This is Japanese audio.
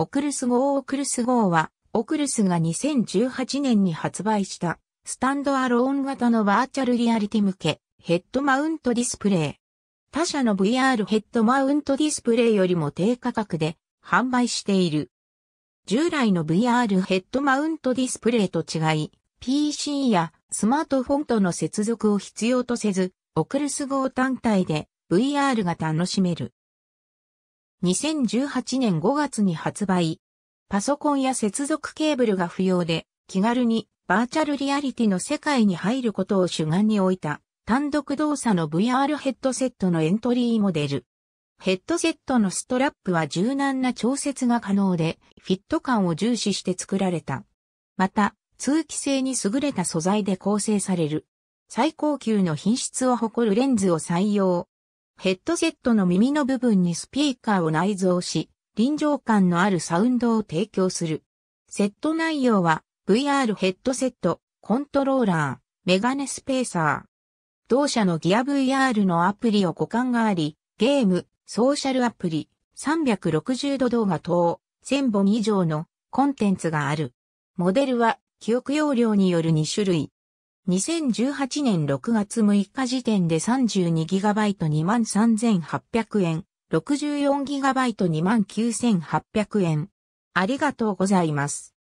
オクルス号オクルス号は、オクルスが2018年に発売した、スタンドアローン型のバーチャルリアリティ向け、ヘッドマウントディスプレイ。他社の VR ヘッドマウントディスプレイよりも低価格で販売している。従来の VR ヘッドマウントディスプレイと違い、PC やスマートフォンとの接続を必要とせず、オクルス号単体で VR が楽しめる。2018年5月に発売。パソコンや接続ケーブルが不要で、気軽にバーチャルリアリティの世界に入ることを主眼に置いた、単独動作の VR ヘッドセットのエントリーモデル。ヘッドセットのストラップは柔軟な調節が可能で、フィット感を重視して作られた。また、通気性に優れた素材で構成される。最高級の品質を誇るレンズを採用。ヘッドセットの耳の部分にスピーカーを内蔵し、臨場感のあるサウンドを提供する。セット内容は VR ヘッドセット、コントローラー、メガネスペーサー。同社のギア VR のアプリを互換があり、ゲーム、ソーシャルアプリ、360度動画等、1000本以上のコンテンツがある。モデルは記憶容量による2種類。2018年6月6日時点で 32GB23,800 円、64GB29,800 円。ありがとうございます。